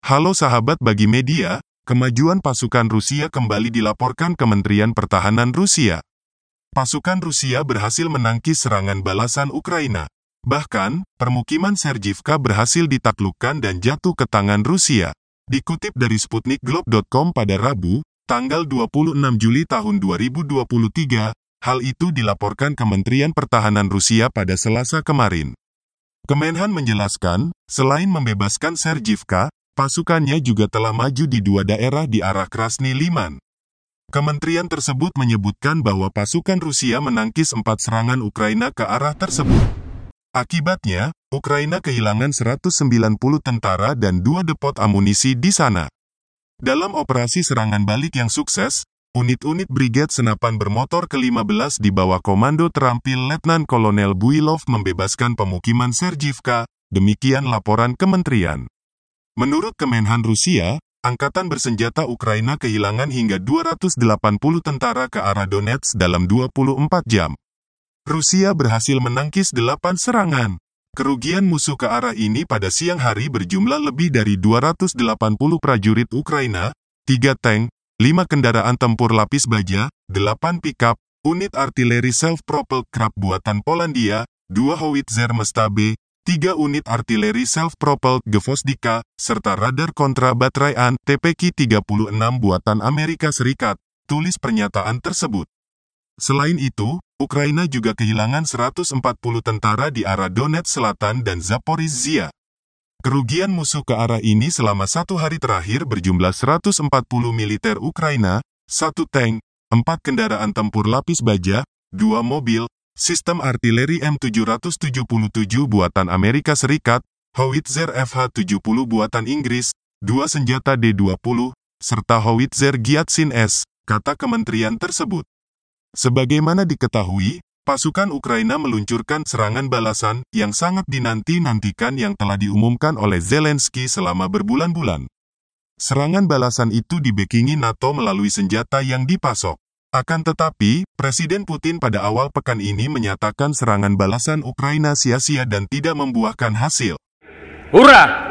Halo sahabat bagi media, kemajuan pasukan Rusia kembali dilaporkan Kementerian Pertahanan Rusia. Pasukan Rusia berhasil menangkis serangan balasan Ukraina. Bahkan, permukiman Serjivka berhasil ditaklukkan dan jatuh ke tangan Rusia. Dikutip dari sputnikglobe.com pada Rabu, tanggal 26 Juli tahun 2023, hal itu dilaporkan Kementerian Pertahanan Rusia pada Selasa kemarin. Kemenhan menjelaskan, selain membebaskan Serjivka, Pasukannya juga telah maju di dua daerah di arah Krasny Liman. Kementerian tersebut menyebutkan bahwa pasukan Rusia menangkis empat serangan Ukraina ke arah tersebut. Akibatnya, Ukraina kehilangan 190 tentara dan dua depot amunisi di sana. Dalam operasi serangan balik yang sukses, unit-unit Brigade Senapan Bermotor ke-15 di bawah komando terampil Letnan Kolonel Builov membebaskan pemukiman Serjivka. demikian laporan kementerian. Menurut Kemenhan Rusia, angkatan bersenjata Ukraina kehilangan hingga 280 tentara ke arah Donetsk dalam 24 jam. Rusia berhasil menangkis 8 serangan. Kerugian musuh ke arah ini pada siang hari berjumlah lebih dari 280 prajurit Ukraina, 3 tank, 5 kendaraan tempur lapis baja, 8 pickup, unit artileri self-propelled Krab buatan Polandia, 2 howitzer mestabe, tiga unit artileri self-propelled Gvozdyka, serta radar kontra baterai AN TPK-36 buatan Amerika Serikat, tulis pernyataan tersebut. Selain itu, Ukraina juga kehilangan 140 tentara di arah Donetsk Selatan dan Zaporizhia. Kerugian musuh ke arah ini selama satu hari terakhir berjumlah 140 militer Ukraina, satu tank, empat kendaraan tempur lapis baja, dua mobil, sistem artileri M777 buatan Amerika Serikat, Howitzer FH-70 buatan Inggris, dua senjata D-20, serta Howitzer Giatsin S, kata kementerian tersebut. Sebagaimana diketahui, pasukan Ukraina meluncurkan serangan balasan yang sangat dinanti-nantikan yang telah diumumkan oleh Zelensky selama berbulan-bulan. Serangan balasan itu dibekingi NATO melalui senjata yang dipasok. Akan tetapi, Presiden Putin pada awal pekan ini menyatakan serangan balasan Ukraina sia-sia dan tidak membuahkan hasil. Hurrah!